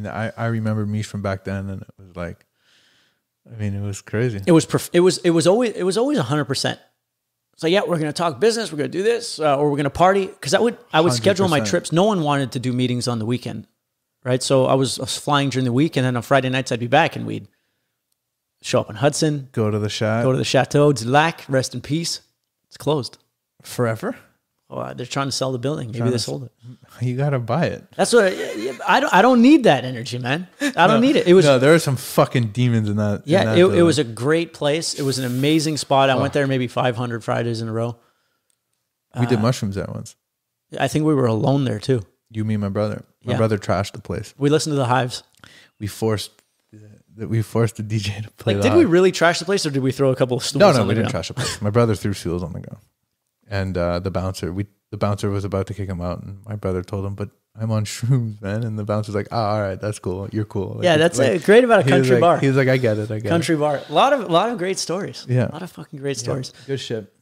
mean, I, I remember Mish from back then, and it was like, I mean, it was crazy. It was perf- it was it was always it was always hundred percent. So yeah, we're gonna talk business. We're gonna do this, uh, or we're gonna party. Because I would I would 100%. schedule my trips. No one wanted to do meetings on the weekend, right? So I was, I was flying during the week, and then on Friday nights I'd be back, and we'd show up in Hudson, go to the chateau, go to the chateau, Lac, rest in peace. It's closed forever. Oh, uh, they're trying to sell the building. Maybe they sold it. You gotta buy it. That's what I don't. I don't need that energy, man. I don't no, need it. It was no. There are some fucking demons in that. Yeah, in that it, it was a great place. It was an amazing spot. I oh. went there maybe 500 Fridays in a row. We uh, did mushrooms that once. I think we were alone there too. You, me, and my brother. My yeah. brother trashed the place. We listened to the Hives. We forced that uh, we forced the DJ to play. Like, did we really trash the place, or did we throw a couple of stools? No, no, we didn't ground? trash the place. My brother threw stools on the ground and uh, the bouncer we the bouncer was about to kick him out, and my brother told him, "But I'm on shrooms, man." And the bouncer's like, "Ah, oh, all right, that's cool. You're cool." Like, yeah, that's like, great about a country bar. He was like, "I get it. I get country it." Country bar. A lot of a lot of great stories. Yeah, a lot of fucking great stories. Yeah. Good shit.